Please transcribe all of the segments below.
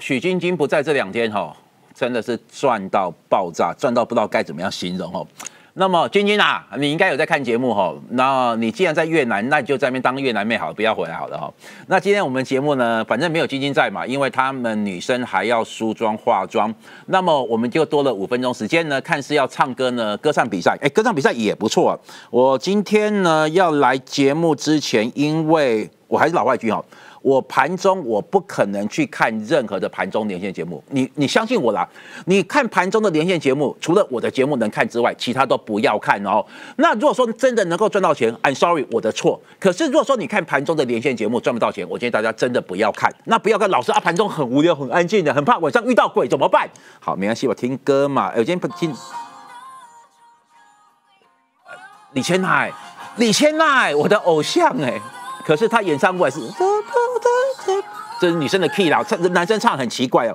许晶晶不在这两天哈，真的是赚到爆炸，赚到不知道该怎么样形容哦。那么晶晶啊，你应该有在看节目哈。那你既然在越南，那你就在那边当越南妹好了，不要回来好了哈。那今天我们节目呢，反正没有晶晶在嘛，因为她们女生还要梳妆化妆。那么我们就多了五分钟时间呢，看是要唱歌呢，歌唱比赛。哎，歌唱比赛也不错啊。我今天呢要来节目之前，因为我还是老外军哦。我盘中我不可能去看任何的盘中连线节目，你你相信我啦？你看盘中的连线节目，除了我的节目能看之外，其他都不要看哦。那如果说真的能够赚到钱，I'm sorry，我的错。可是如果说你看盘中的连线节目赚不到钱，我建议大家真的不要看。那不要看，老师啊，盘中很无聊、很安静的，很怕晚上遇到鬼怎么办？好，没关系，我听歌嘛。我今天不听李千奈，李千奈，我的偶像哎。可是他演唱部也是，这是女生的 key 啦，唱男生唱很奇怪哦。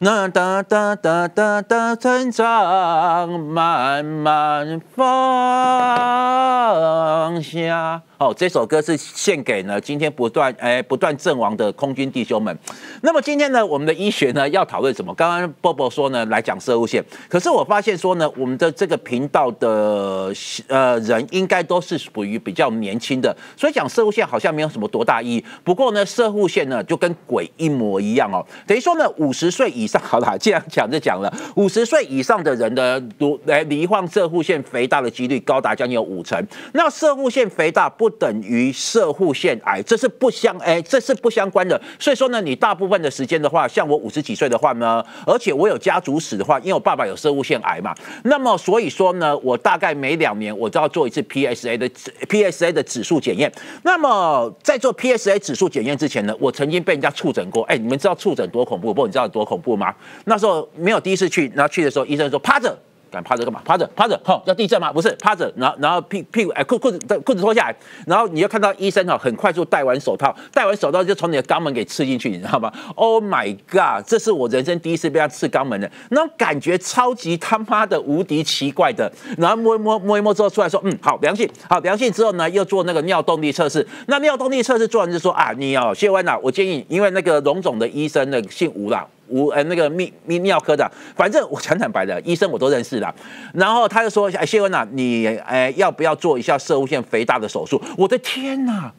那哒哒哒哒哒，成长慢慢放下。哦，这首歌是献给呢，今天不断哎不断阵亡的空军弟兄们。那么今天呢，我们的医学呢要讨论什么？刚刚波波说呢，来讲射物线。可是我发现说呢，我们的这个频道的呃人应该都是属于比较年轻的，所以讲射物线好像没有什么多大意义。不过呢，射护线呢就跟鬼一模一样哦，等于说呢，五十岁以上好了，既然讲就讲了，五十岁以上的人的如来罹患射护线肥大的几率高达将近有五成。那射护线肥大不？等于射护腺癌，这是不相哎，这是不相关的。所以说呢，你大部分的时间的话，像我五十几岁的话呢，而且我有家族史的话，因为我爸爸有射护腺癌嘛，那么所以说呢，我大概每两年我就要做一次 PSA 的 PSA 的指数检验。那么在做 PSA 指数检验之前呢，我曾经被人家触诊过。哎，你们知道触诊多恐怖不？你知道多恐怖吗？那时候没有第一次去，然后去的时候，医生说趴着。敢趴着干嘛？趴着趴着，吼，要地震吗？不是趴着，然后然后屁屁股哎裤裤子裤子脱下来，然后你就看到医生哈，很快速戴完手套，戴完手套就从你的肛门给刺进去，你知道吗？Oh my god，这是我人生第一次被他刺肛门的，那种感觉超级他妈的无敌奇怪的。然后摸一摸摸一摸之后，出来说嗯好良性，好良性之后呢，又做那个尿动力测试。那尿动力测试做完就说啊，你要卸完了，我建议因为那个荣总的医生呢姓吴啦。我呃那个泌泌尿科的，反正我坦 坦白的，医生我都认识啦。然后他就说：“哎，谢文呐，你哎要不要做一下射物肥大的手术？”我的天呐！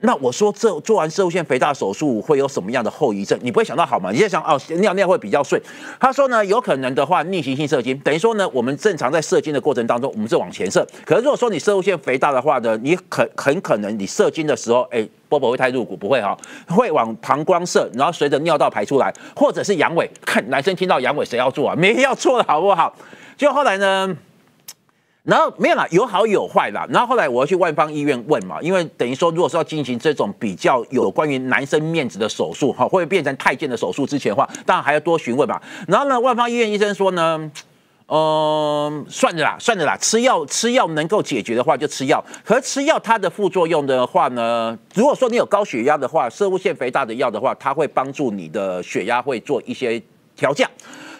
那我说，做做完射后肥大手术会有什么样的后遗症？你不会想到好吗？你在想哦，尿尿会比较顺。他说呢，有可能的话，逆行性射精，等于说呢，我们正常在射精的过程当中，我们是往前射。可是如果说你射后腺肥大的话呢，你很很可能你射精的时候，哎，波波会太入骨，不会哈，会往膀胱射，然后随着尿道排出来，或者是阳痿。看男生听到阳痿谁要做啊？没要做的，好不好？就后来呢？然后没有啦，有好有坏啦。然后后来我要去万方医院问嘛，因为等于说，如果是要进行这种比较有关于男生面子的手术，哈，会变成太监的手术之前话，当然还要多询问嘛。然后呢，万方医院医生说呢，嗯，算着啦，算着啦，吃药吃药能够解决的话就吃药，可吃药它的副作用的话呢，如果说你有高血压的话，射物腺肥大的药的话，它会帮助你的血压会做一些调降。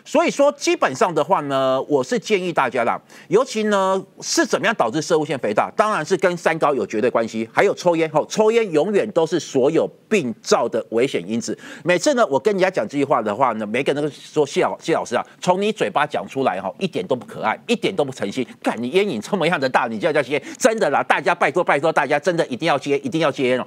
所以说，基本上的话呢，我是建议大家啦，尤其呢是怎么样导致肾物腺肥大，当然是跟三高有绝对关系，还有抽烟哈，抽烟永远都是所有病灶的危险因子。每次呢，我跟人家讲这句话的话呢，没跟那个说谢老谢老师啊，从你嘴巴讲出来哈，一点都不可爱，一点都不诚心，干你烟瘾这么样的大，你就要戒，真的啦，大家拜托拜托，大家真的一定要戒，一定要戒烟哦。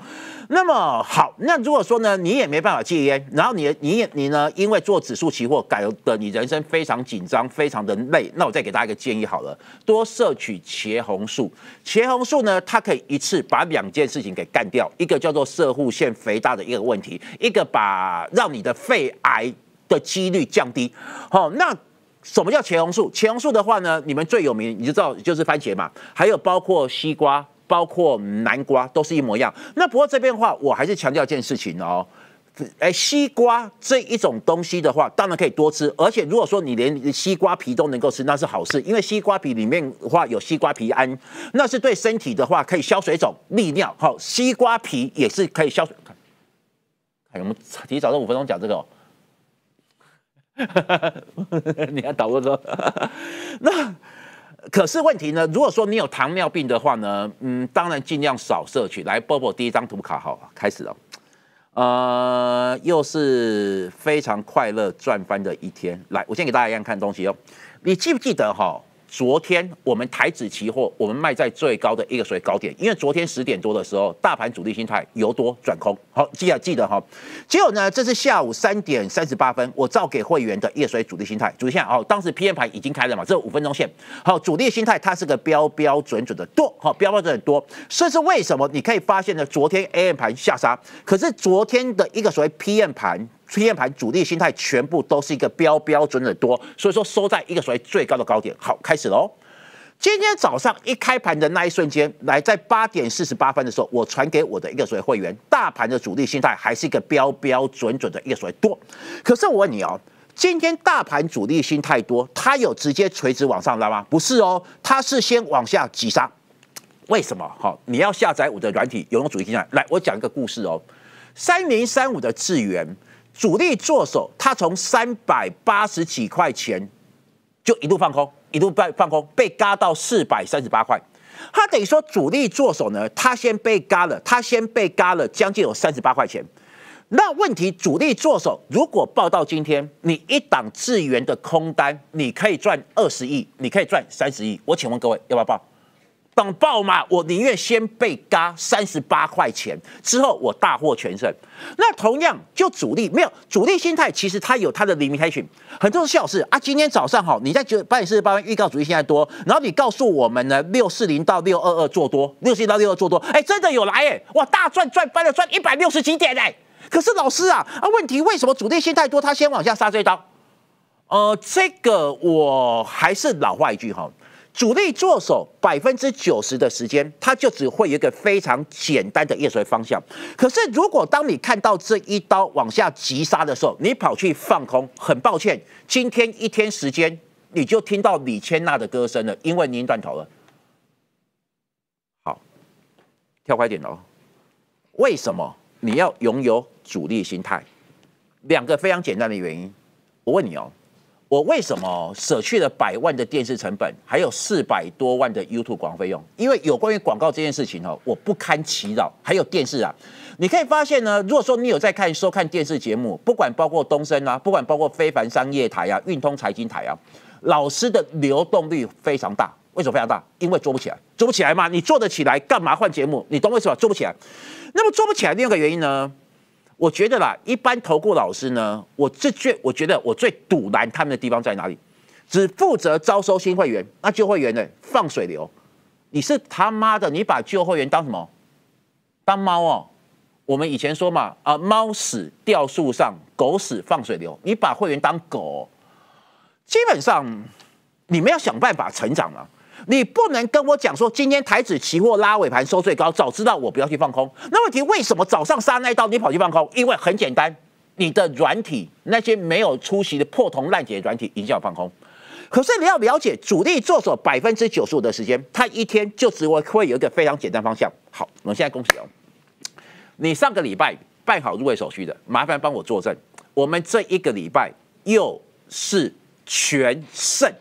那么好，那如果说呢，你也没办法戒烟，然后你、你、你呢，因为做指数期货改得你人生非常紧张，非常的累，那我再给大家一个建议好了，多摄取茄红素。茄红素呢，它可以一次把两件事情给干掉，一个叫做射护腺肥大的一个问题，一个把让你的肺癌的几率降低。好，那什么叫茄红素？茄红素的话呢，你们最有名，你就知道就是番茄嘛，还有包括西瓜。包括南瓜都是一模一样。那不过这边话，我还是强调一件事情哦。哎，西瓜这一种东西的话，当然可以多吃。而且如果说你连西瓜皮都能够吃，那是好事，因为西瓜皮里面的话有西瓜皮胺，那是对身体的话可以消水肿、利尿。好，西瓜皮也是可以消水。哎，我们提早了五分钟讲这个。你还倒不说，那。可是问题呢？如果说你有糖尿病的话呢？嗯，当然尽量少摄取。来，Bobo 第一张图卡好，开始了。呃，又是非常快乐赚翻的一天。来，我先给大家一样看东西哦。你记不记得哈？昨天我们台指期货我们卖在最高的一个所谓高点，因为昨天十点多的时候，大盘主力心态由多转空。好，记啊记得哈。结果呢，这是下午三点三十八分，我照给会员的夜水主力心态主线哦。当时 PM 盘已经开了嘛，这五分钟线。好，主力心态它是个标标准准的多，好，标标准的多。所以是为什么你可以发现呢？昨天 AM 盘下杀，可是昨天的一个所谓 PM 盘。今天盘主力心态全部都是一个标标准的多，所以说收在一个所谓最高的高点。好，开始喽。今天早上一开盘的那一瞬间，来在八点四十八分的时候，我传给我的一个所谓会员，大盘的主力心态还是一个标标准准的一个所谓多。可是我问你哦，今天大盘主力心态多，它有直接垂直往上拉吗？不是哦，它是先往下急杀。为什么？好，你要下载我的软体，有用主力心态。来，我讲一个故事哦，三零三五的智源。主力做手，他从三百八十几块钱就一路放空，一路被放空，被嘎到四百三十八块。他等于说主力做手呢，他先被嘎了，他先被嘎了将近有三十八块钱。那问题，主力做手如果报到今天，你一档智源的空单，你可以赚二十亿，你可以赚三十亿。我请问各位，要不要报？等爆嘛！我宁愿先被嘎三十八块钱，之后我大获全胜。那同样就主力没有主力心态，其实它有它的 limitation。很多笑是啊，今天早上好，你在九八点四十八分预告主力现在多，然后你告诉我们呢，六四零到六二二做多，六四零到六二做多，哎，真的有来哎，哇，大赚赚翻了，赚一百六十几点哎！可是老师啊，啊，问题为什么主力心态多，他先往下杀这一刀？呃，这个我还是老话一句哈。主力做手百分之九十的时间，它就只会有一个非常简单的跟随方向。可是，如果当你看到这一刀往下急杀的时候，你跑去放空，很抱歉，今天一天时间你就听到李千娜的歌声了，因为你断头了。好，跳快点哦。为什么你要拥有主力心态？两个非常简单的原因。我问你哦。我为什么舍去了百万的电视成本，还有四百多万的 YouTube 广告费用？因为有关于广告这件事情哦，我不堪其扰。还有电视啊，你可以发现呢，如果说你有在看收看电视节目，不管包括东升啊，不管包括非凡商业台啊、运通财经台啊，老师的流动率非常大。为什么非常大？因为做不起来，做不起来嘛。你做得起来干嘛换节目？你懂为什么做不起来？那么做不起来，第二个原因呢？我觉得啦，一般投顾老师呢，我最我觉得我最堵拦他们的地方在哪里？只负责招收新会员，那旧会员呢放水流？你是他妈的，你把旧会员当什么？当猫哦？我们以前说嘛啊，猫屎掉树上，狗屎放水流。你把会员当狗，基本上你们要想办法成长啊。你不能跟我讲说今天台指期货拉尾盘收最高，早知道我不要去放空。那问题为什么早上杀那一刀你跑去放空？因为很简单，你的软体那些没有出席的破铜烂铁软体影响放空。可是你要了解，主力做手百分之九十五的时间，他一天就只会会有一个非常简单方向。好，我们现在恭喜哦，你上个礼拜办好入位手续的，麻烦帮我作证，我们这一个礼拜又是全胜。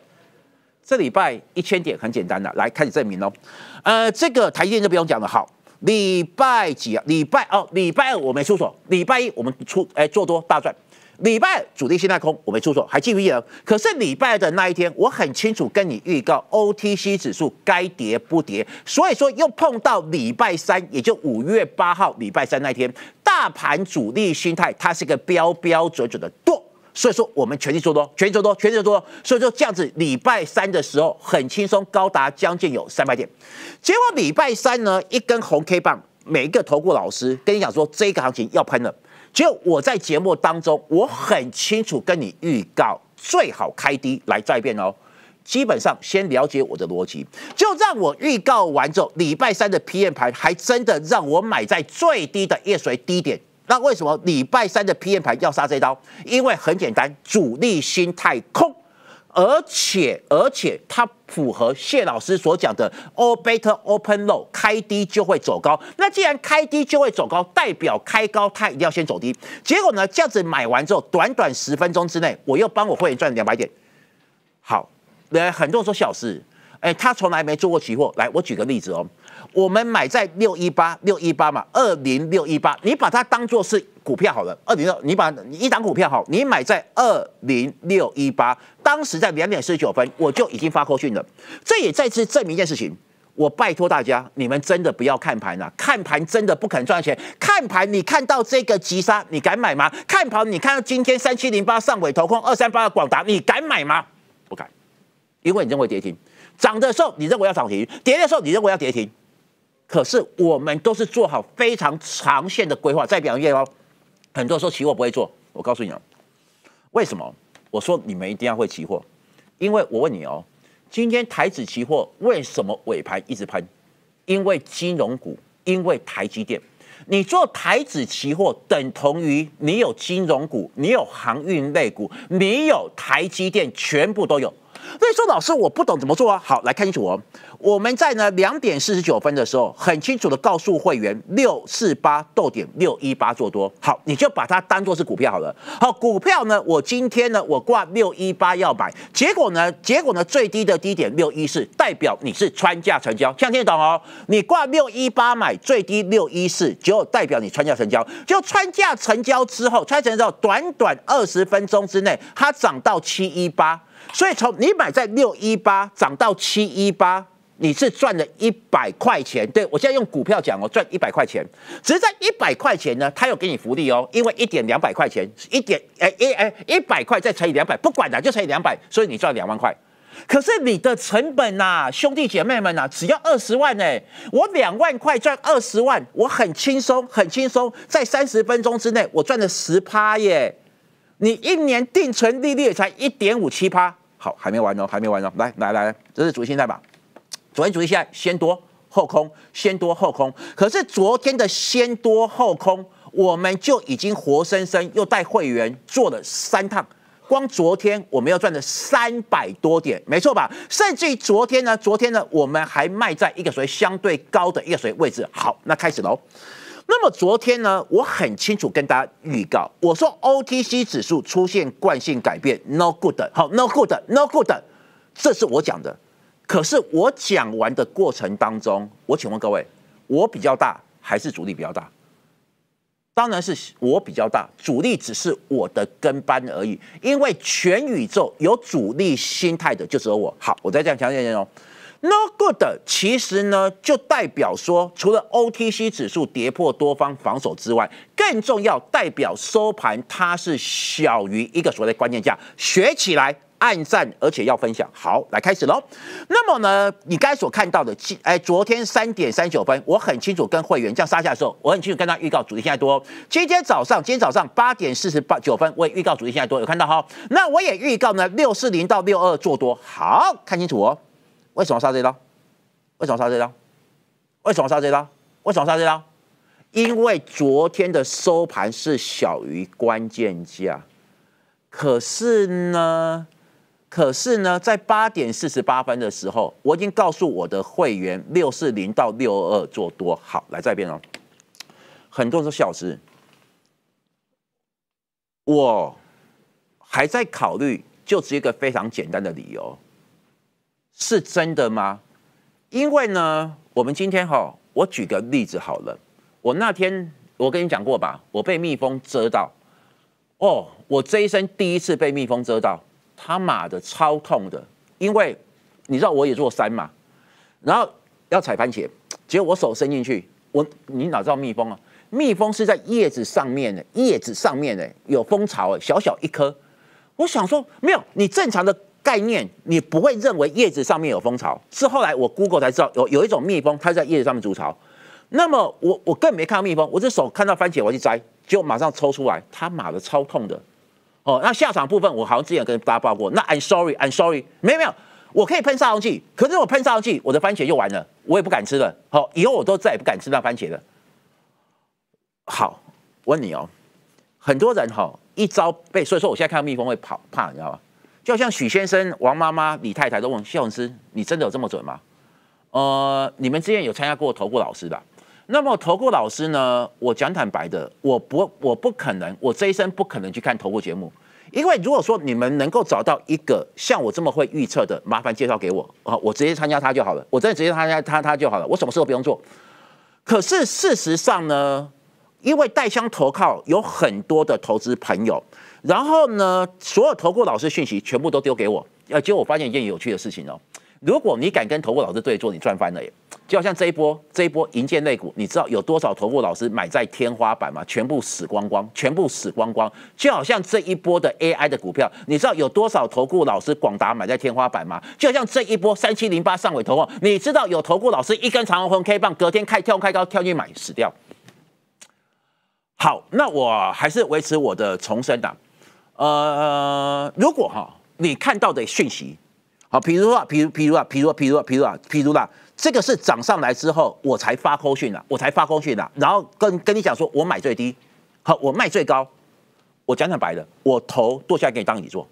这礼拜一千点很简单的，来开始证明喽。呃，这个台积电就不用讲了。好，礼拜几？礼拜哦，礼拜二我没出手，礼拜一我们出，哎，做多大赚。礼拜主力心态空，我没出手，还记不记得？可是礼拜的那一天，我很清楚跟你预告，OTC 指数该跌不跌，所以说又碰到礼拜三，也就五月八号礼拜三那天，大盘主力心态它是一个标标准准的剁。所以说我们全力做多，全力做多，全力做多。所以说这样子，礼拜三的时候很轻松，高达将近有三百点。结果礼拜三呢，一根红 K 棒，每一个投顾老师跟你讲说，这一个行情要喷了。结果我在节目当中，我很清楚跟你预告，最好开低来再变哦。基本上先了解我的逻辑，就让我预告完之后，礼拜三的批 m 盘还真的让我买在最低的夜水低点。那为什么礼拜三的 PM 盘要杀这刀？因为很简单，主力心太空，而且而且它符合谢老师所讲的 all beta open low 开低就会走高。那既然开低就会走高，代表开高它一定要先走低。结果呢，这样子买完之后，短短十分钟之内，我又帮我会员赚两百点。好，那很多人说小事，哎，他从来没做过期货。来，我举个例子哦。我们买在六一八六一八嘛，二零六一八，你把它当做是股票好了，二零六，你把你一档股票好，你买在二零六一八，当时在两点四九分，我就已经发过群了。这也再次证明一件事情，我拜托大家，你们真的不要看盘了，看盘真的不可能赚钱。看盘，你看到这个急杀，你敢买吗？看盘，你看到今天三七零八上尾投控二三八的广达，你敢买吗？不敢，因为你认为跌停，涨的时候你认为要涨停，跌的时候你认为要跌停。可是我们都是做好非常长线的规划。再比喻哦，很多人说期货不会做，我告诉你哦，为什么？我说你们一定要会期货，因为我问你哦，今天台指期货为什么尾盘一直喷？因为金融股，因为台积电。你做台指期货，等同于你有金融股，你有航运类股，你有台积电，全部都有。所以说，老师，我不懂怎么做啊？好，来看清楚哦。我们在呢两点四十九分的时候，很清楚的告诉会员六四八逗点六一八做多。好，你就把它当做是股票好了。好，股票呢，我今天呢，我挂六一八要买，结果呢，结果呢，最低的低点六一四，代表你是穿价成交，先听懂哦。你挂六一八买，最低六一四，就代表你穿价成交。就穿价成交之后，穿成交短短二十分钟之内，它涨到七一八。所以从你买在六一八涨到七一八，你是赚了一百块钱。对我现在用股票讲哦，赚一百块钱。只是在一百块钱呢，它有给你福利哦，因为一点两百块钱，一点哎一哎一百块再乘以两百，不管的就乘以两百，所以你赚两万块。可是你的成本呐，兄弟姐妹们呐，只要二十万哎，我两万块赚二十万，我很轻松，很轻松，在三十分钟之内我赚了十趴耶。你一年定存利率才一点五七趴，好，还没完哦，还没完哦，来来来，这是主力现在吧，昨天主力在先多后空，先多后空，可是昨天的先多后空，我们就已经活生生又带会员做了三趟，光昨天我们要赚了三百多点，没错吧？甚至于昨天呢，昨天呢，我们还卖在一个谓相对高的一个谓位置，好，那开始喽。那么昨天呢，我很清楚跟大家预告，我说 OTC 指数出现惯性改变，No good，好，No good，No good，这是我讲的。可是我讲完的过程当中，我请问各位，我比较大还是主力比较大？当然是我比较大，主力只是我的跟班而已，因为全宇宙有主力心态的就只有我。好，我再样强调内容。n o good，其实呢，就代表说，除了 OTC 指数跌破多方防守之外，更重要代表收盘它是小于一个所谓的关键价。学起来，按赞，而且要分享。好，来开始喽。那么呢，你刚才所看到的，哎，昨天三点三九分，我很清楚跟会员这样杀下的时候，我很清楚跟他预告主力现在多。今天早上，今天早上八点四十八九分，我也预告主力现在多，有看到哈？那我也预告呢，六四零到六二做多，好看清楚哦。为什么杀这刀？为什么杀这刀？为什么杀这刀？为什么杀这刀？因为昨天的收盘是小于关键价，可是呢，可是呢，在八点四十八分的时候，我已经告诉我的会员六四零到六二做多。好，来再一遍哦。很多人说小失，我还在考虑，就是一个非常简单的理由。是真的吗？因为呢，我们今天哈，我举个例子好了。我那天我跟你讲过吧，我被蜜蜂蛰到，哦，我这一生第一次被蜜蜂蛰到，他妈的超痛的。因为你知道我也做山嘛，然后要采番茄，结果我手伸进去，我你哪知道蜜蜂啊？蜜蜂是在叶子上面的，叶子上面的有蜂巢小小一颗。我想说，没有你正常的。概念你不会认为叶子上面有蜂巢，是后来我 Google 才知道有有一种蜜蜂，它在叶子上面筑巢。那么我我更没看到蜜蜂，我这手看到番茄我去摘，就马上抽出来，它妈的超痛的哦。那下场部分我好像之前跟大家报过，那 I'm sorry I'm sorry，没有没有，我可以喷杀虫剂，可是我喷杀虫剂，我的番茄就完了，我也不敢吃了。好，以后我都再也不敢吃那番茄了。好，问你哦，很多人哈一招被，所以说我现在看到蜜蜂会跑怕，你知道吗？就像许先生、王妈妈、李太太都问谢文师：“你真的有这么准吗？”呃，你们之前有参加过投顾老师吧？那么投顾老师呢？我讲坦白的，我不，我不可能，我这一生不可能去看投顾节目，因为如果说你们能够找到一个像我这么会预测的，麻烦介绍给我啊，我直接参加他就好了，我真的直接参加他他就好了，我什么事都不用做？可是事实上呢，因为带香投靠有很多的投资朋友。然后呢，所有投顾老师讯息全部都丢给我，要结果我发现一件有趣的事情哦。如果你敢跟投顾老师对坐，你赚翻了耶！就好像这一波，这一波银建类股，你知道有多少投顾老师买在天花板吗？全部死光光，全部死光光。就好像这一波的 AI 的股票，你知道有多少投顾老师广达买在天花板吗？就像这一波三七零八上尾投货，你知道有投顾老师一根长红 K 棒，隔天开跳开高跳进买死掉。好，那我还是维持我的重生啊。呃，如果哈你看到的讯息，好，譬如说，譬如譬如啊，譬如譬如啊，譬如啦，这个是涨上来之后我才发 Q 讯的，我才发 Q 讯的，然后跟跟你讲说，我买最低，好，我卖最高，我讲讲白了，我剁下来给你当底做，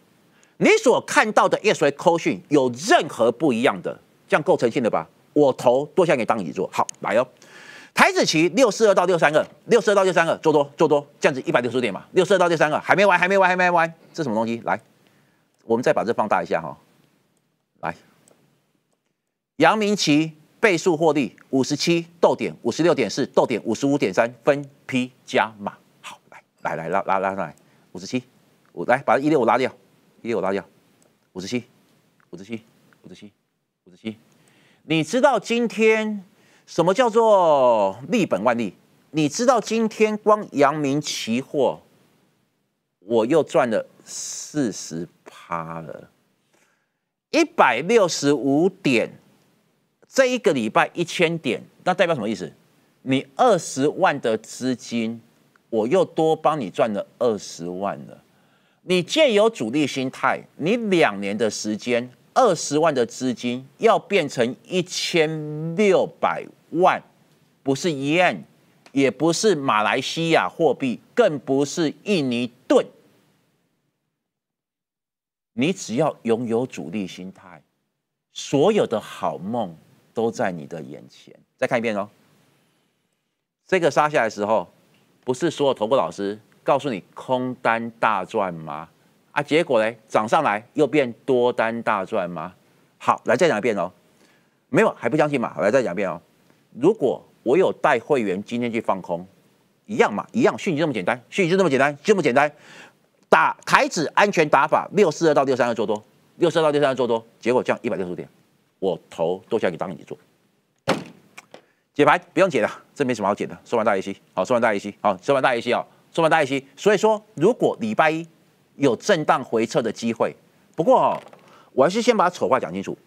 你所看到的 anyway 讯有任何不一样的，这样构成性的吧？我剁下来给你当底做，好，来哦。台子旗六四二到六三个，六四二到六三个做多做多，这样子一百六十点嘛，六四二到六三个还没完还没完还没完，这什么东西？来，我们再把这放大一下哈，来，杨明奇倍数获利五十七，豆点五十六点四，豆点五十五点三，分批加码，好来来来拉拉拉上来，五十七，我来把一六五拉掉，一六五拉掉，五十七，五十七，五十七，五十七，你知道今天？什么叫做利本万利？你知道今天光阳明期货，我又赚了四十趴了，一百六十五点，这一个礼拜一千点，那代表什么意思？你二十万的资金，我又多帮你赚了二十万了。你借有主力心态，你两年的时间，二十万的资金要变成一千六百。万，不是 yen，也不是马来西亚货币，更不是印尼盾。你只要拥有主力心态，所有的好梦都在你的眼前。再看一遍哦。这个杀下来的时候，不是所有投部老师告诉你空单大赚吗？啊，结果呢，涨上来又变多单大赚吗？好，来再讲一遍哦。没有，还不相信吗？来再讲一遍哦。如果我有带会员今天去放空，一样嘛，一样，讯息这么简单，讯息就这么简单，就这么简单，打台子安全打法，六四二到六三二做多，六四到六三二做多，结果降一百六十点，我头都交给张宇做，解牌不用解了，这没什么好解的，说完大一期，好，说完大一期，好，说完大一期啊，说完大一期，所以说，如果礼拜一有震荡回撤的机会，不过哦，我还是先把丑话讲清楚，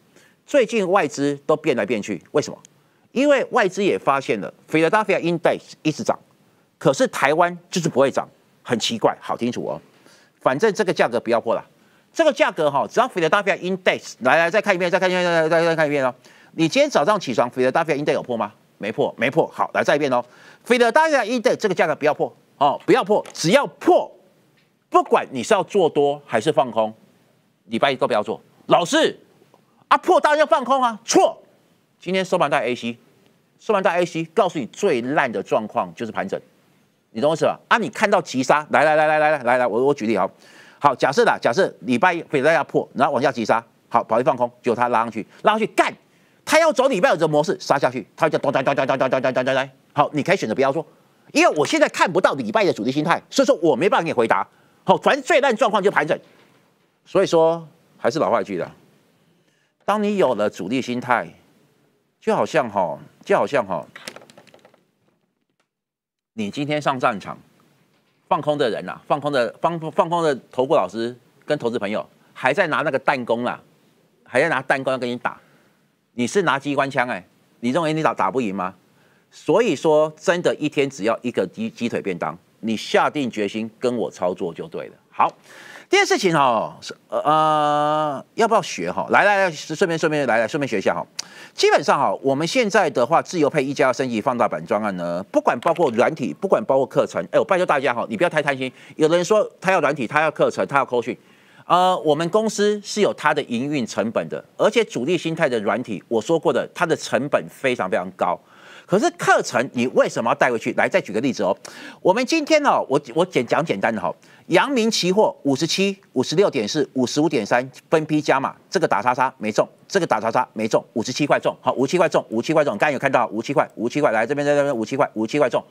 最近外资都变来变去，为什么？因为外资也发现了，Fed 大幅 Index 一直涨，可是台湾就是不会涨，很奇怪。好清楚哦，反正这个价格不要破了。这个价格哈，只要 Fed 大幅 Index 来来再看一遍，再看一遍，再再再看一遍哦。你今天早上起床，Fed 大幅 Index 有破吗？没破，没破。好，来再一遍哦。Fed 大幅 Index 这个价格不要破哦，不要破。只要破，不管你是要做多还是放空，礼拜一都不要做。老师，啊破当然要放空啊，错。今天收盘在 AC，收盘在 AC，告诉你最烂的状况就是盘整，你懂我意思吧？啊，你看到急杀，来来来来来来来来，我我举例啊，好，假设的，假设礼拜一被大家破，然后往下急杀，好，跑一放空，就他拉上去，拉上去干，他要走礼拜二的模式杀下去，他就咚咚咚咚咚咚咚咚咚，好，你可以选择不要做，因为我现在看不到礼拜的主力心态，所以说我没办法给你回答。好，反正最烂状况就盘整，所以说还是老话一句的，当你有了主力心态。就好像哈，就好像哈，你今天上战场，放空的人啊，放空的放放空的投顾老师跟投资朋友，还在拿那个弹弓啦，还在拿弹弓要跟你打，你是拿机关枪哎，你认为你打打不赢吗？所以说，真的，一天只要一个鸡鸡腿便当，你下定决心跟我操作就对了。好。这件事情哈，是呃，要不要学哈？来来，顺便顺便来来顺便学一下哈。基本上哈，我们现在的话，自由配一要升级放大版专案呢，不管包括软体，不管包括课程，哎，我拜托大家哈，你不要太贪心。有人说他要软体，他要课程，他要扣训。呃，我们公司是有它的营运成本的，而且主力心态的软体，我说过的，它的成本非常非常高。可是课程你为什么要带回去？来，再举个例子哦。我们今天呢，我我简讲简单的哈。阳明期货五十七、五十六点四、五十五点三，分批加码。这个打叉叉没中，这个打叉叉没中，五十七块中。好，五七块中，五七块中。刚有看到五七块，五七块来这边，在这边五七块，五七块中。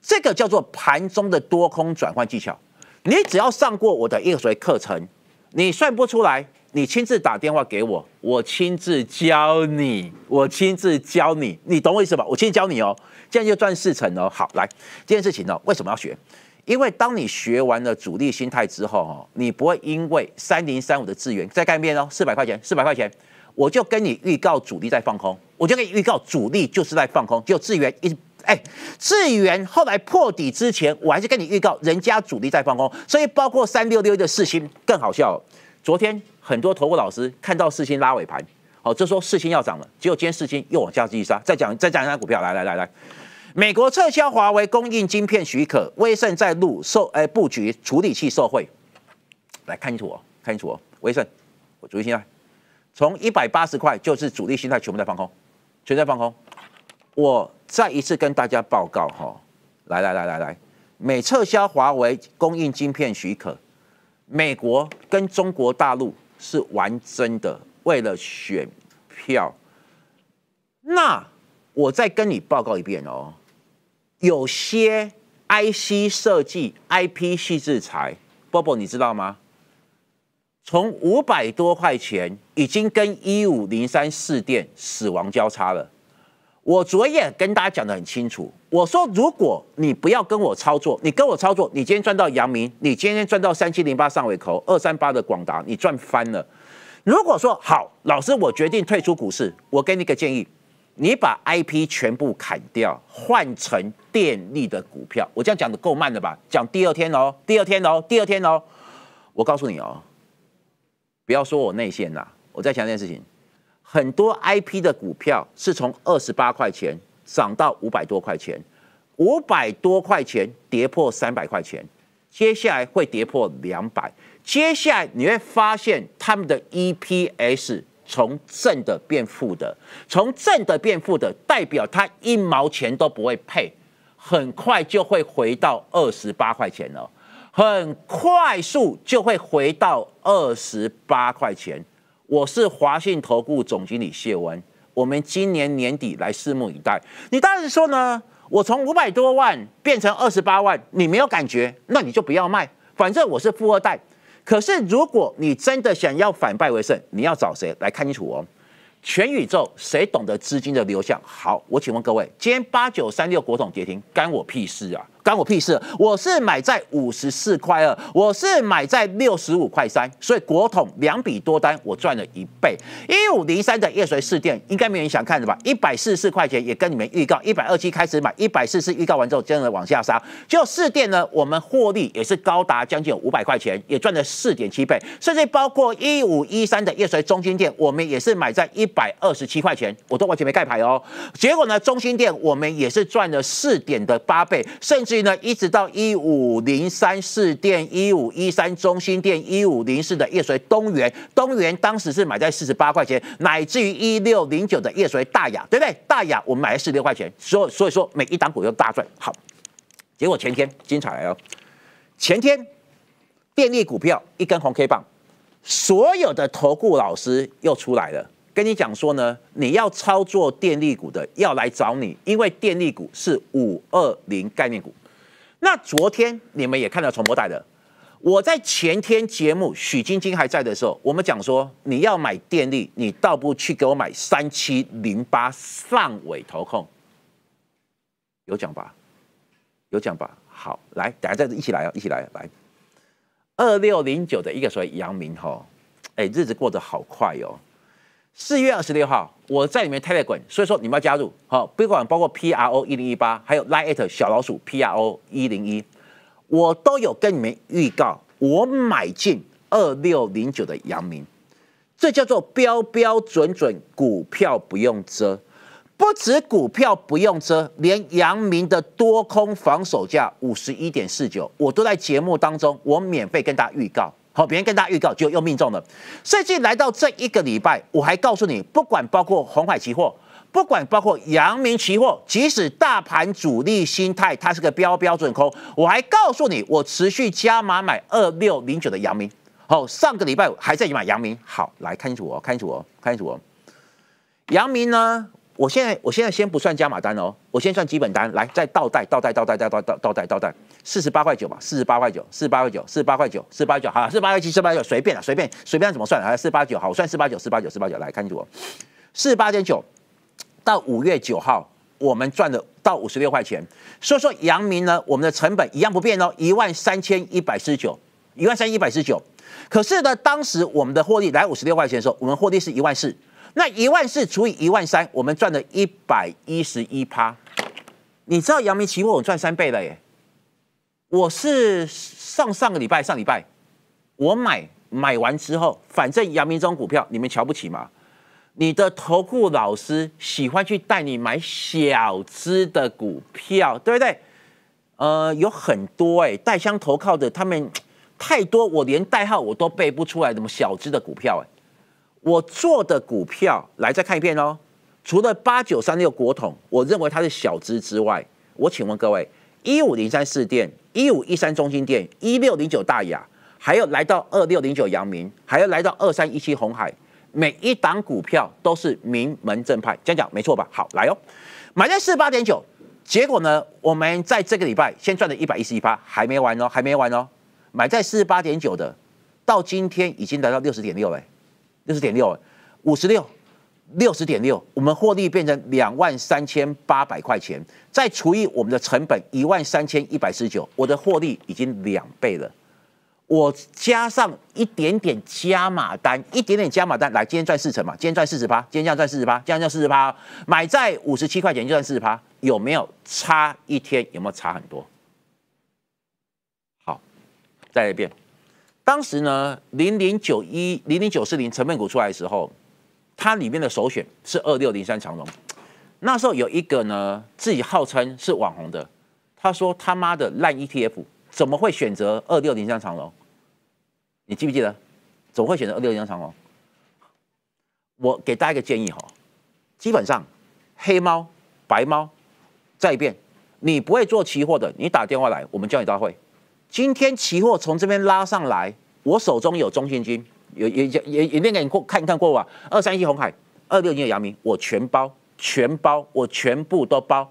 这个叫做盘中的多空转换技巧。你只要上过我的所谓课程，你算不出来，你亲自打电话给我，我亲自教你，我亲自教你，你懂我意思吧？我亲自教你哦，这样就赚四成哦。好，来这件事情哦，为什么要学？因为当你学完了主力心态之后，哦，你不会因为三零三五的资源再改变哦，四百块钱，四百块钱，我就跟你预告主力在放空，我就跟你预告主力就是在放空，只有资源一，哎，资源后来破底之前，我还是跟你预告人家主力在放空。所以包括三六六的四星更好笑，昨天很多投顾老师看到四星拉尾盘，好就说四星要涨了，结果今天四星又往下续杀。再讲，再讲一下股票，来来来来。美国撤销华为供应晶片许可，威盛在路受哎布局处理器受惠。来看清楚哦，看清楚哦，威盛，我主力心态从一百八十块就是主力心态全部在放空，全在放空。我再一次跟大家报告哈，来来来来来，美撤销华为供应晶片许可，美国跟中国大陆是玩真的，为了选票。那我再跟你报告一遍哦。有些 IC 设计 IP 系制裁，Bobo 你知道吗？从五百多块钱已经跟一五零三四电死亡交叉了。我昨夜跟大家讲的很清楚，我说如果你不要跟我操作，你跟我操作，你今天赚到阳明，你今天赚到三七零八上尾口二三八的广达，你赚翻了。如果说好，老师我决定退出股市，我给你个建议。你把 I P 全部砍掉，换成电力的股票。我这样讲的够慢的吧？讲第二天哦，第二天哦，第二天哦。我告诉你哦，不要说我内线啦，我在想这件事情，很多 I P 的股票是从二十八块钱涨到五百多块钱，五百多块钱跌破三百块钱，接下来会跌破两百，接下来你会发现他们的 E P S。从正的变负的，从正的变负的，代表他一毛钱都不会配，很快就会回到二十八块钱了，很快速就会回到二十八块钱。我是华信投顾总经理谢文，我们今年年底来拭目以待。你当时说呢？我从五百多万变成二十八万，你没有感觉，那你就不要卖，反正我是富二代。可是，如果你真的想要反败为胜，你要找谁来看清楚哦？全宇宙谁懂得资金的流向？好，我请问各位，今天八九三六国统跌停，干我屁事啊？关我屁事！我是买在五十四块二，我是买在六十五块三，所以国统两笔多单我赚了一倍。一五零三的夜水四店应该没人想看的吧？一百四十四块钱也跟你们预告，一百二七开始买，一百四四预告完之后真的往下杀。就四店呢，我们获利也是高达将近五百块钱，也赚了四点七倍，甚至包括一五一三的夜水中心店，我们也是买在一百二十七块钱，我都完全没盖牌哦。结果呢，中心店我们也是赚了四点的八倍，甚至。所以呢，一直到一五零三四店、一五一三中心店、一五零四的叶水东元，东元当时是买在四十八块钱，乃至于一六零九的叶水大雅，对不对？大雅我们买十六块钱，所所以说每一档股又大赚。好，结果前天精彩哦！前天电力股票一根红 K 棒，所有的投顾老师又出来了，跟你讲说呢，你要操作电力股的要来找你，因为电力股是五二零概念股。那昨天你们也看到传播带的，我在前天节目许晶晶还在的时候，我们讲说你要买电力，你倒不去给我买三七零八上尾投控，有讲吧？有讲吧？好，来，等下再一起来一起来，来二六零九的一个谓阳明哈，哎，日子过得好快哦。四月二十六号，我在里面太乐观，所以说你们要加入。好，不管包括 PRO 一零一八，还有 Light 小老鼠 PRO 一零一，我都有跟你们预告，我买进二六零九的阳明，这叫做标标准准股票不用遮，不止股票不用遮，连阳明的多空防守价五十一点四九，我都在节目当中，我免费跟大家预告。好，别人跟大家预告，就果又命中了。最近来到这一个礼拜，我还告诉你，不管包括红海期货，不管包括阳明期货，即使大盘主力心态它是个标标准空，我还告诉你，我持续加码买二六零九的阳明。好，上个礼拜还在买阳明。好，来看清楚哦，看清楚哦，看清楚哦，阳明呢？我现在我现在先不算加码单哦，我先算基本单，来再倒带倒带倒带倒倒倒倒袋倒带四十八块九嘛，四十八块九四十八块九四十八块九四十八九，好四十八九四十八九随便了，随便随便怎么算，好四八九好我算四八九四八九四八九，来看清我，四十八点九到五月九号我们赚的到五十六块钱，所以说阳明呢我们的成本一样不变哦，一万三千一百四十九一万三一百四十九，可是呢当时我们的获利来五十六块钱的时候，我们获利是一万四。那一万四除以一万三，我们赚了一百一十一趴。你知道阳明奇货，我赚三倍了耶！我是上上个礼拜、上礼拜，我买买完之后，反正阳明中股票，你们瞧不起嘛？你的投顾老师喜欢去带你买小资的股票，对不对？呃，有很多哎，带箱投靠的他们太多，我连代号我都背不出来，怎么小资的股票哎？我做的股票来再看一遍哦。除了八九三六国统，我认为它是小资之外，我请问各位：一五零三四电、一五一三中心电、一六零九大雅，还有来到二六零九阳明，还有来到二三一七红海，每一档股票都是名门正派，这样讲没错吧？好，来哦，买在四十八点九，结果呢？我们在这个礼拜先赚了一百一十一趴，还没完哦，还没完哦，买在四十八点九的，到今天已经来到六十点六了。六十点六，五十六，六十点六，我们获利变成两万三千八百块钱，再除以我们的成本一万三千一百十九，我的获利已经两倍了。我加上一点点加码单，一点点加码单，来，今天赚四成嘛？今天赚四十八，今天这样赚四十八，这样赚四十八，买在五十七块钱就算四十八，有没有差一天？有没有差很多？好，再来一遍。当时呢，零零九一、零零九四零成分股出来的时候，它里面的首选是二六零三长隆。那时候有一个呢，自己号称是网红的，他说他妈的烂 ETF 怎么会选择二六零三长隆？你记不记得？怎么会选择二六零三长隆？我给大家一个建议哈，基本上黑猫、白猫再一遍，你不会做期货的，你打电话来，我们教你大会。今天期货从这边拉上来，我手中有中信金，有也也也也那给你过看一看过往二三一红海，二六一的阳明，我全包全包，我全部都包，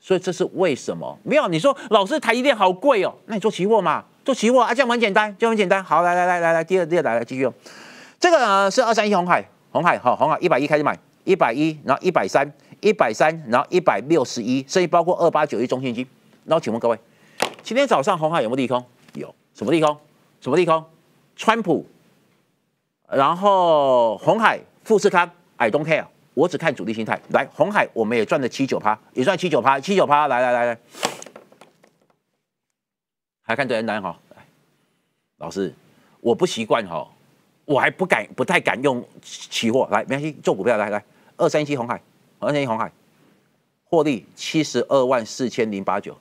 所以这是为什么？没有你说老师台积电好贵哦，那你做期货嘛，做期货啊，这样很简单，就很简单。好，来来来来来，第二第二来来继续哦。这个是二三一红海，红海好，红海一百一开始买一百一，然后一百三，一百三，然后一百六十一，所以包括二八九一中信金。那我请问各位。今天早上红海有没利空？有什么利空？什么利空？川普，然后红海、富士康、i don't care，我只看主力心态。来，红海我们也赚了七九趴，也算七九趴，七九趴。来来来来，还看多人难哈？老师，我不习惯哈，我还不敢，不太敢用期货。来，没关系，做股票来来，二三七红海，二三七红海，获利七十二万四千零八九。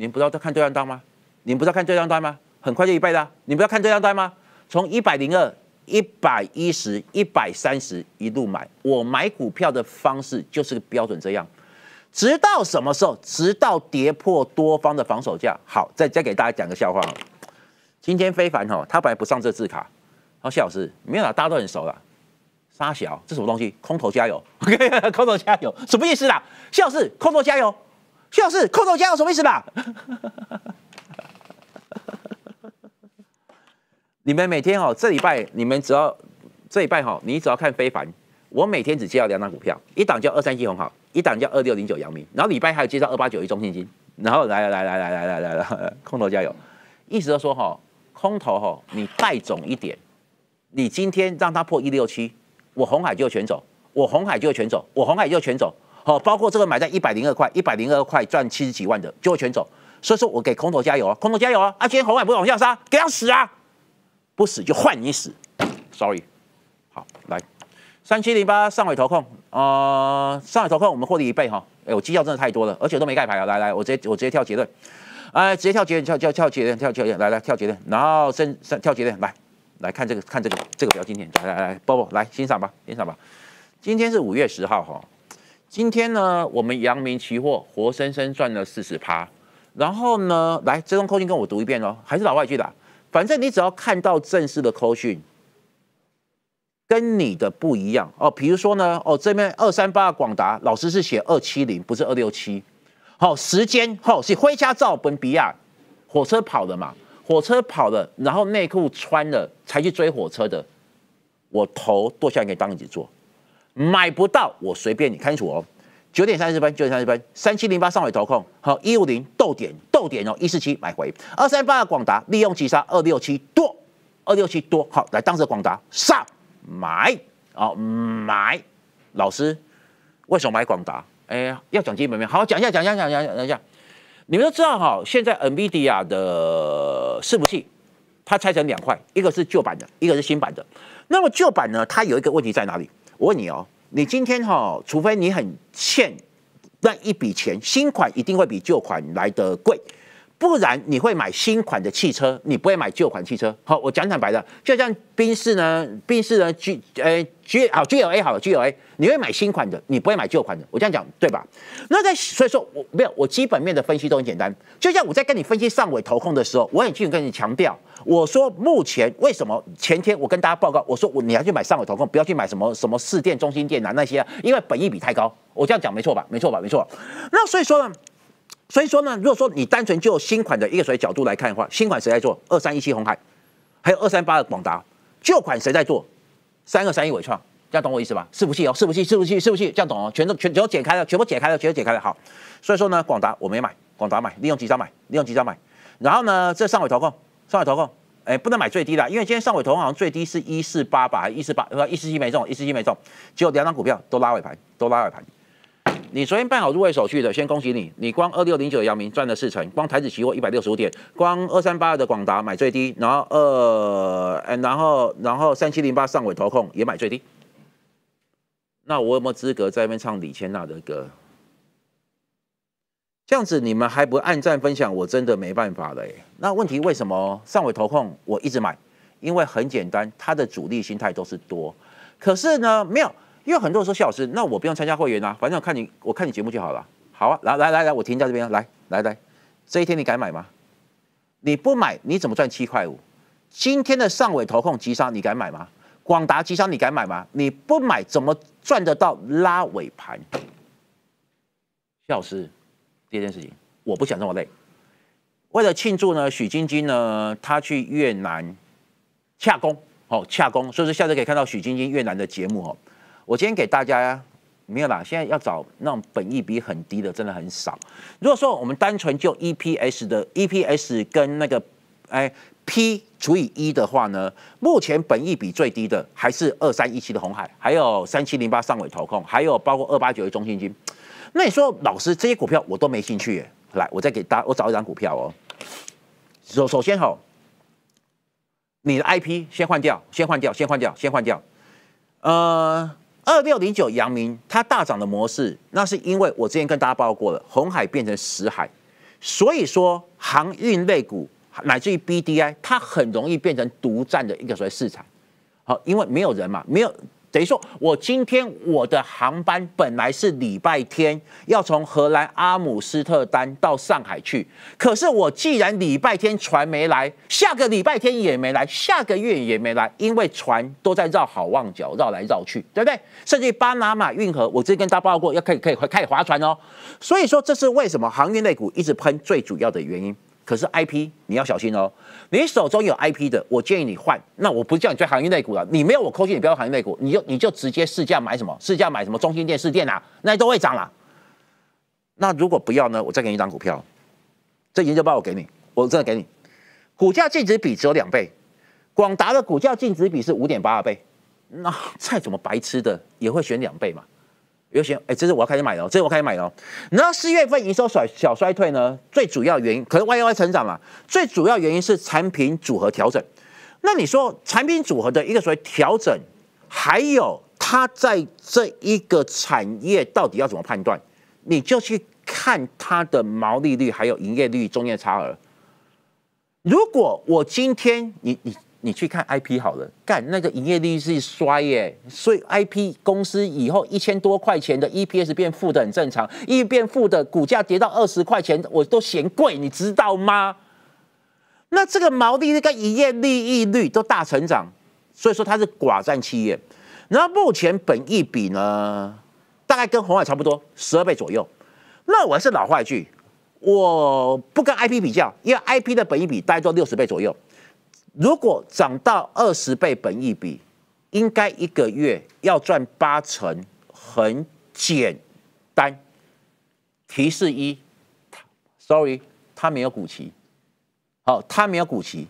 您不知道在看对账单吗？您不知道看对账单吗？很快就一倍了。你不知道看对账单吗？从一百零二、一百一十、一百三十一路买。我买股票的方式就是标准这样，直到什么时候？直到跌破多方的防守价。好，再再给大家讲个笑话。今天非凡哦，他本来不上这字卡。他说：“谢老师，没有啦，大家都很熟了。”沙小，这什么东西？空头加油，OK？空头加油什么意思啦？谢老师，空头加油。徐老师，空头加油什么意思吧？你们每天哦，这礼拜你们只要这礼拜哈，你只要看非凡。我每天只介绍两张股票，一档叫二三七红好，一档叫二六零九阳明。然后礼拜还有介绍二八九一中信金。然后来来来来来来来，空头加油，意思就说哈，空头哈，你带总一点，你今天让它破一六七，我红海就全走，我红海就全走，我红海就全走。哦，包括这个买在一百零二块，一百零二块赚七十几万的就会全走，所以说我给空头加油啊，空头加油啊！啊，今天红海不要往下杀，给他死啊，不死就换你死。Sorry，好来，三七零八上海投控啊，上海投控，我们获利一倍哈。哎，我机票真的太多了，而且都没盖牌啊。来来，我直接我直接跳结论，哎，直接跳结论，跳跳跳结论，跳结论，来来跳结论，然后升升跳结论，来来看这个看这个这个比较经典，来来来，不不来欣赏吧欣赏吧，今天是五月十号哈。今天呢，我们阳明期货活生生赚了四十趴，然后呢，来这通扣讯跟我读一遍哦，还是老外句的，反正你只要看到正式的扣讯跟你的不一样哦，比如说呢，哦这边二三八广达老师是写二七零，不是二六七，好时间，好是回家照本比亚火车跑了嘛，火车跑了，然后内裤穿了才去追火车的，我头剁下来给你当椅子坐。买不到，我随便你清楚哦。九点三十分，九点三十分，三七零八上尾投控好一五零豆点豆点哦，一四七买回二三八广达利用急杀二六七多二六七多好来，当时广达上买啊买，老师为什么买广达？哎，要讲基本面，好讲一下，讲一下，讲一下，讲一下。你们都知道哈，现在 NVIDIA 的伺服器它拆成两块，一个是旧版的，一个是新版的。那么旧版呢，它有一个问题在哪里？我问你哦，你今天哈，除非你很欠那一笔钱，新款一定会比旧款来的贵。不然你会买新款的汽车，你不会买旧款汽车。好，我讲坦白的，就像宾士呢，宾士呢，G，呃，G，好，G L A，好，G L A，你会买新款的，你不会买旧款的。我这样讲对吧？那在所以说我没有我基本面的分析都很简单。就像我在跟你分析上尾投控的时候，我已经跟你强调，我说目前为什么前天我跟大家报告，我说我你要去买上尾投控，不要去买什么什么市电、中心电啊那些，因为本益比太高。我这样讲没错吧？没错吧？没错。那所以说呢？所以说呢，如果说你单纯就新款的一个水角度来看的话，新款谁在做？二三一七红海，还有二三八的广达。旧款谁在做？三二三一伟创，这样懂我意思吧？是不哦，是不是？是不是？是不是？这样懂哦？全都全全都解开了，全部解开了，全都解开了。好，所以说呢，广达我没买，广达买，利用几张买，利用几张买。然后呢，这上尾投控，上尾投控，哎，不能买最低的，因为今天上尾投控好像最低是一四八吧，一四八，一四七没中，一四七没中，只有两张股票都拉尾盘，都拉尾盘。你昨天办好入位手续的，先恭喜你！你光二六零九姚明赚了四成，光台子期货一百六十五点，光二三八二的广达买最低，然后二然后然后三七零八上尾投控也买最低。那我有没资格在那边唱李千娜的歌？这样子你们还不按赞分享，我真的没办法了。那问题为什么上尾投控我一直买？因为很简单，它的主力心态都是多，可是呢没有。因为很多人说谢老师，那我不用参加会员啊，反正我看你我看你节目就好了。好啊，来来来来，我停在这边。来来来，这一天你敢买吗？你不买你怎么赚七块五？今天的上尾投控急杀，你敢买吗？广达急杀，你敢买吗？你不买怎么赚得到拉尾盘？谢老师，第一件事情，我不想这么累。为了庆祝呢，许晶晶呢，她去越南洽工哦，洽工，所以说下次可以看到许晶晶越南的节目哦。我今天给大家没有啦，现在要找那种本益比很低的，真的很少。如果说我们单纯就 EPS 的 EPS 跟那个哎 P 除以一的话呢，目前本益比最低的还是二三一七的红海，还有三七零八上尾投控，还有包括二八九一中信金。那你说老师这些股票我都没兴趣耶。来，我再给大家我找一张股票哦。首首先哈，你的 IP 先换掉，先换掉，先换掉，先换掉。呃。二六零九阳明，它大涨的模式，那是因为我之前跟大家报过了，红海变成死海，所以说航运类股乃至于 B D I，它很容易变成独占的一个所谓市场？好，因为没有人嘛，没有。等于说，我今天我的航班本来是礼拜天要从荷兰阿姆斯特丹到上海去，可是我既然礼拜天船没来，下个礼拜天也没来，下个月也没来，因为船都在绕好望角绕来绕去，对不对？甚至巴拿马运河，我之前跟大家报告过，要可以可以可开划船哦。所以说，这是为什么航运类股一直喷最主要的原因。可是 I P 你要小心哦，你手中有 I P 的，我建议你换。那我不叫你追行业内股了，你没有我扣去，你不要行业内股，你就你就直接试价买什么，试价买什么中心店视店呐，那都会涨了。那如果不要呢？我再给你一张股票，这研究报告给你，我真的给你，股价净值比只有两倍，广达的股价净值比是五点八二倍，那再怎么白吃的也会选两倍嘛。有些哎，这是我要开始买了，这我开始买了。然后四月份营收小小衰退呢，最主要原因，可是 YY 成长嘛，最主要原因是产品组合调整。那你说产品组合的一个所谓调整，还有它在这一个产业到底要怎么判断？你就去看它的毛利率，还有营业率、中间差额。如果我今天你你。你去看 I P 好了，干那个营业利率是衰耶，所以 I P 公司以后一千多块钱的 E P S 变负的很正常，一变负的股价跌到二十块钱我都嫌贵，你知道吗？那这个毛利、率跟营业利润率都大成长，所以说它是寡占企业。然后目前本益比呢，大概跟红海差不多，十二倍左右。那我还是老话一句，我不跟 I P 比较，因为 I P 的本益比大概做六十倍左右。如果涨到二十倍本一比，应该一个月要赚八成，很简单。提示一，sorry，他没有股息，好，他没有股息。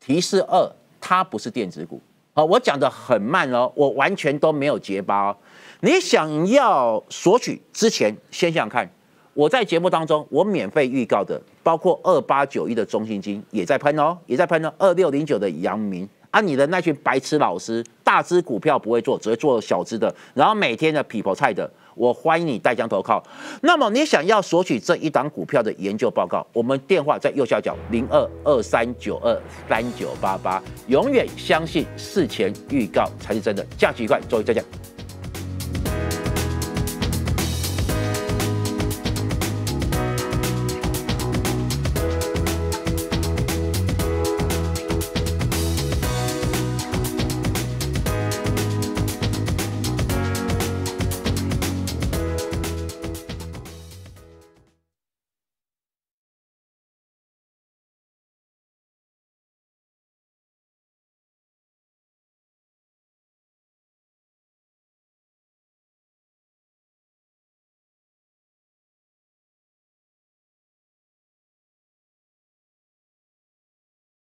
提示二，他不是电子股。好，我讲的很慢哦，我完全都没有结巴哦。你想要索取之前，先想想看。我在节目当中，我免费预告的，包括二八九一的中信金也在喷哦，也在喷哦。二六零九的阳明啊，你的那群白痴老师，大只股票不会做，只会做小只的，然后每天的劈破菜的，我欢迎你带将投靠。那么你想要索取这一档股票的研究报告，我们电话在右下角零二二三九二三九八八。永远相信事前预告才是真的，下期愉快，各位再见。